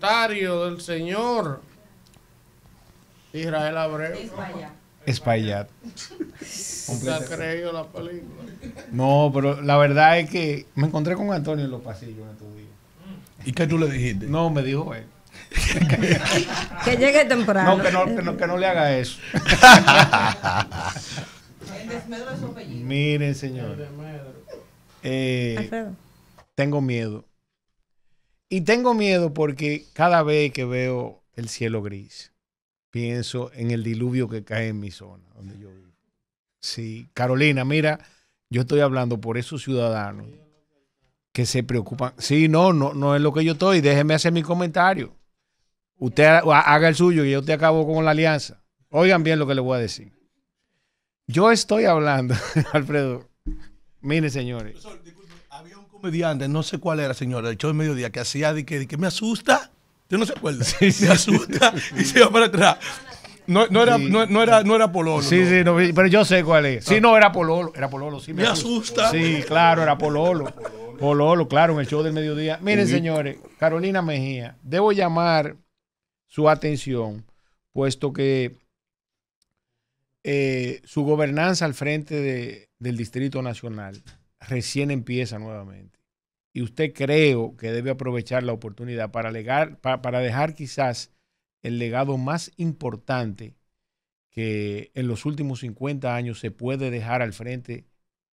voluntario del Señor. Israel Abreu. Espaillat. la No, pero la verdad es que me encontré con Antonio en los pasillos en estos días. ¿Y qué tú le dijiste? No, me dijo él. que llegue temprano. No que no, que no, le haga eso. Miren, señor. Eh, tengo miedo. Y tengo miedo porque cada vez que veo el cielo gris, pienso en el diluvio que cae en mi zona, donde yo vivo. Sí, Carolina, mira, yo estoy hablando por esos ciudadanos que se preocupan. Sí, no, no, es lo que yo estoy. Déjeme hacer mi comentario. Usted haga el suyo y yo te acabo con la alianza. Oigan bien lo que le voy a decir. Yo estoy hablando, Alfredo. Mire, señores. había un Mediante, no sé cuál era, señora, el show del mediodía, que hacía de que, me asusta. Yo no sé cuál, Sí, Me asusta y se va para atrás. No, no, era, no, era, no era Pololo. Sí, sí, pero yo sé cuál es. Sí, ah. no, era Pololo. Era Pololo, Me, asusta. Sí, claro, era Pololo. Pololo, claro, en el show del mediodía. Miren, señores, Carolina Mejía, debo llamar su atención, puesto que eh, su gobernanza al frente del Distrito Nacional recién empieza nuevamente. Y usted creo que debe aprovechar la oportunidad para, para dejar quizás el legado más importante que en los últimos 50 años se puede dejar al frente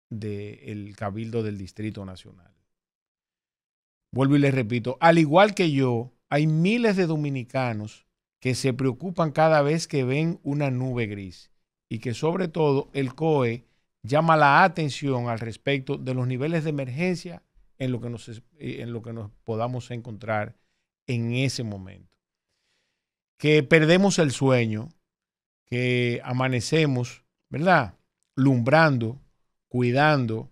del Cabildo del Distrito Nacional. Vuelvo y les repito, al igual que yo, hay miles de dominicanos que se preocupan cada vez que ven una nube gris y que sobre todo el COE llama la atención al respecto de los niveles de emergencia en lo que nos, eh, en lo que nos podamos encontrar en ese momento. Que perdemos el sueño, que amanecemos, ¿verdad? Lumbrando, cuidando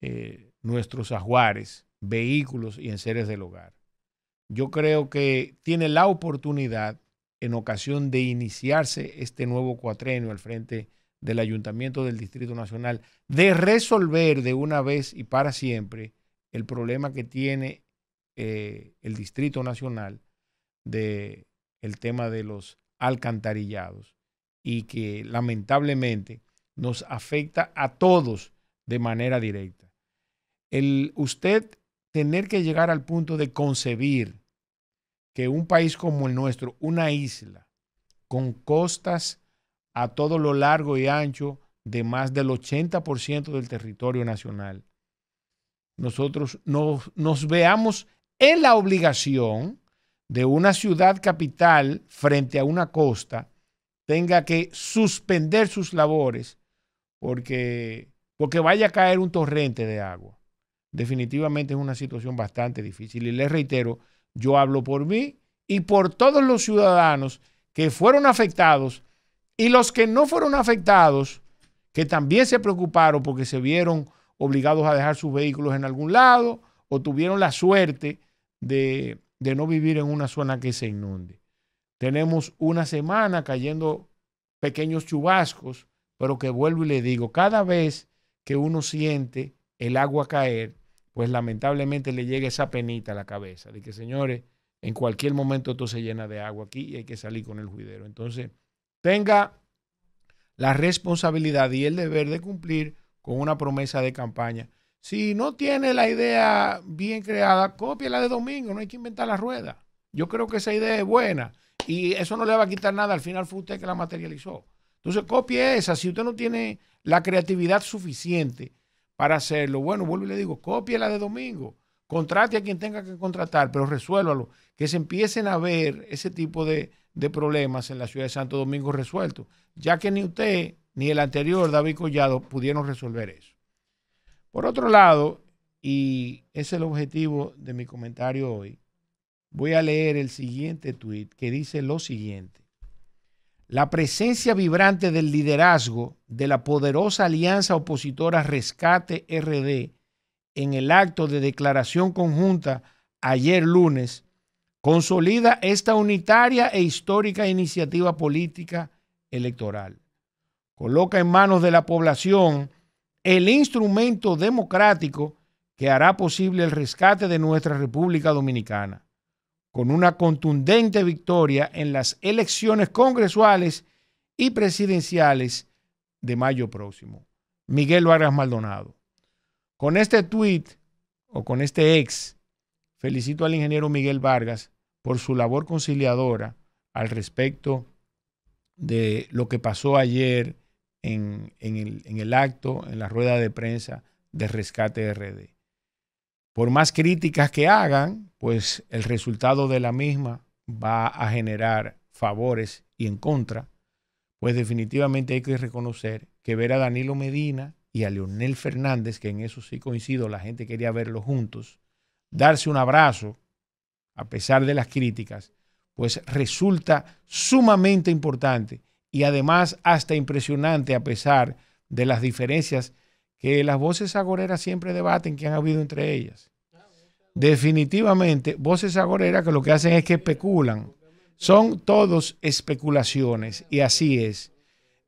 eh, nuestros ajuares, vehículos y enseres del hogar. Yo creo que tiene la oportunidad en ocasión de iniciarse este nuevo cuatrenio al frente del Ayuntamiento del Distrito Nacional de resolver de una vez y para siempre el problema que tiene eh, el Distrito Nacional de el tema de los alcantarillados y que lamentablemente nos afecta a todos de manera directa. El usted tener que llegar al punto de concebir que un país como el nuestro, una isla con costas a todo lo largo y ancho de más del 80% del territorio nacional. Nosotros nos, nos veamos en la obligación de una ciudad capital frente a una costa tenga que suspender sus labores porque, porque vaya a caer un torrente de agua. Definitivamente es una situación bastante difícil. Y les reitero, yo hablo por mí y por todos los ciudadanos que fueron afectados y los que no fueron afectados, que también se preocuparon porque se vieron obligados a dejar sus vehículos en algún lado o tuvieron la suerte de, no vivir en una zona que se inunde. Tenemos una semana cayendo pequeños chubascos, pero que vuelvo y le digo, cada vez que uno siente el agua caer, pues lamentablemente le llega esa penita a la cabeza de que, señores, en cualquier momento esto se llena de agua aquí y hay que salir con el juidero. Entonces, tenga la responsabilidad y el deber de cumplir con una promesa de campaña. Si no tiene la idea bien creada, la de domingo, no hay que inventar la rueda. Yo creo que esa idea es buena y eso no le va a quitar nada, al final fue usted que la materializó. Entonces copie esa, si usted no tiene la creatividad suficiente para hacerlo, bueno, vuelvo y le digo, la de domingo. Contrate a quien tenga que contratar, pero resuélvalo. Que se empiecen a ver ese tipo de, problemas en la ciudad de Santo Domingo resueltos, ya que ni usted ni el anterior, David Collado, pudieron resolver eso. Por otro lado, y ese es el objetivo de mi comentario hoy, voy a leer el siguiente tuit que dice lo siguiente. La presencia vibrante del liderazgo de la poderosa alianza opositora Rescate RD en el acto de declaración conjunta ayer lunes, consolida esta unitaria e histórica iniciativa política electoral. Coloca en manos de la población el instrumento democrático que hará posible el rescate de nuestra República Dominicana, con una contundente victoria en las elecciones congresuales y presidenciales de mayo próximo. Miguel Vargas Maldonado. Con este tweet o con este ex, felicito al ingeniero Miguel Vargas por su labor conciliadora al respecto de lo que pasó ayer en, el, el, acto, en la rueda de prensa de rescate RD. Por más críticas que hagan, pues el resultado de la misma va a generar favores y en contra, pues definitivamente hay que reconocer que ver a Danilo Medina y a Leonel Fernández, que en eso sí coincido, la gente quería verlos juntos, darse un abrazo, a pesar de las críticas, pues resulta sumamente importante y además hasta impresionante a pesar de las diferencias que las voces agoreras siempre debaten que han habido entre ellas. Definitivamente, voces agoreras que lo que hacen es que especulan. Son todos especulaciones y así es.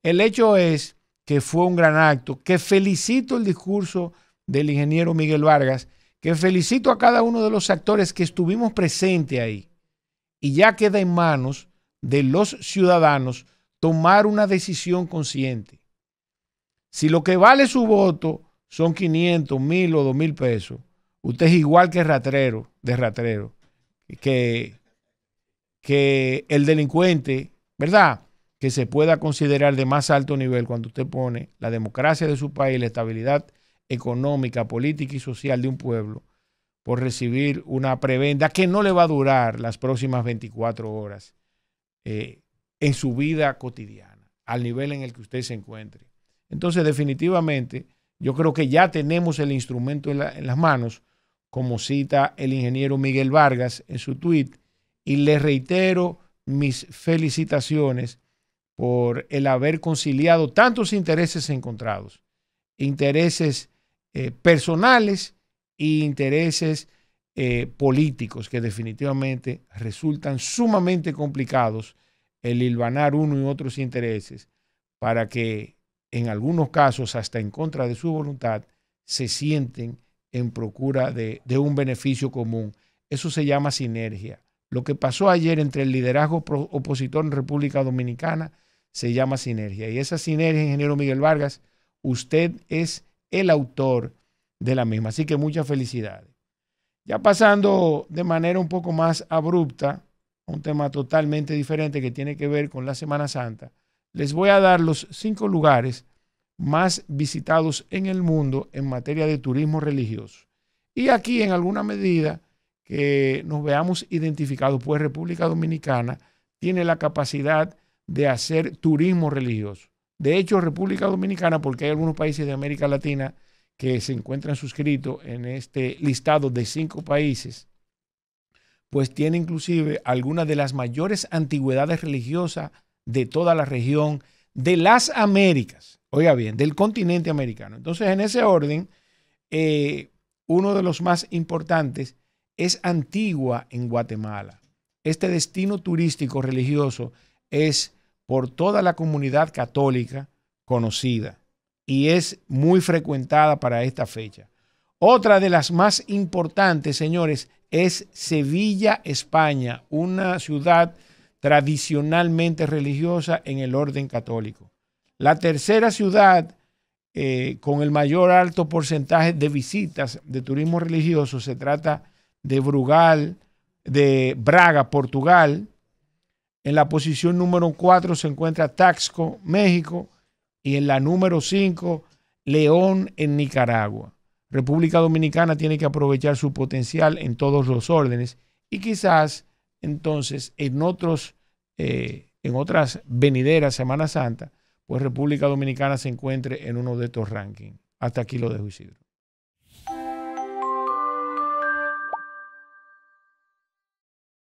El hecho es que fue un gran acto, que felicito el discurso del ingeniero Miguel Vargas, que felicito a cada uno de los actores que estuvimos presentes ahí. Y ya queda en manos de los ciudadanos tomar una decisión consciente. Si lo que vale su voto son 500, 1000 o 2000 pesos, usted es igual que ratrero, de ratrero, que, que el delincuente, ¿verdad? que se pueda considerar de más alto nivel cuando usted pone la democracia de su país, la estabilidad económica, política y social de un pueblo por recibir una prebenda que no le va a durar las próximas 24 horas eh, en su vida cotidiana, al nivel en el que usted se encuentre. Entonces, definitivamente, yo creo que ya tenemos el instrumento en, en las manos, como cita el ingeniero Miguel Vargas en su tweet y le reitero mis felicitaciones por el haber conciliado tantos intereses encontrados, intereses eh, personales e intereses eh, políticos que definitivamente resultan sumamente complicados el hilvanar uno y otros intereses para que en algunos casos, hasta en contra de su voluntad, se sienten en procura de, de un beneficio común. Eso se llama sinergia. Lo que pasó ayer entre el liderazgo opositor en República Dominicana se llama sinergia. Y esa sinergia, ingeniero Miguel Vargas, usted es el autor de la misma. Así que muchas felicidades. Ya pasando de manera un poco más abrupta a un tema totalmente diferente que tiene que ver con la Semana Santa, les voy a dar los cinco lugares más visitados en el mundo en materia de turismo religioso. Y aquí, en alguna medida, que nos veamos identificados, pues República Dominicana tiene la capacidad de hacer turismo religioso. De hecho, República Dominicana, porque hay algunos países de América Latina que se encuentran suscritos en este listado de cinco países, pues tiene inclusive algunas de las mayores antigüedades religiosas de toda la región de las Américas, oiga bien, del continente americano. Entonces, en ese orden, eh, uno de los más importantes es Antigua en Guatemala. Este destino turístico religioso es por toda la comunidad católica conocida y es muy frecuentada para esta fecha. Otra de las más importantes, señores, es Sevilla, España, una ciudad tradicionalmente religiosa en el orden católico. La tercera ciudad eh, con el mayor alto porcentaje de visitas de turismo religioso se trata de Brugal, de Braga, Portugal, en la posición número 4 se encuentra Taxco, México, y en la número 5, León en Nicaragua. República Dominicana tiene que aprovechar su potencial en todos los órdenes y quizás entonces en otros eh, en otras venideras Semana Santa, pues República Dominicana se encuentre en uno de estos rankings. Hasta aquí lo dejo Isidro.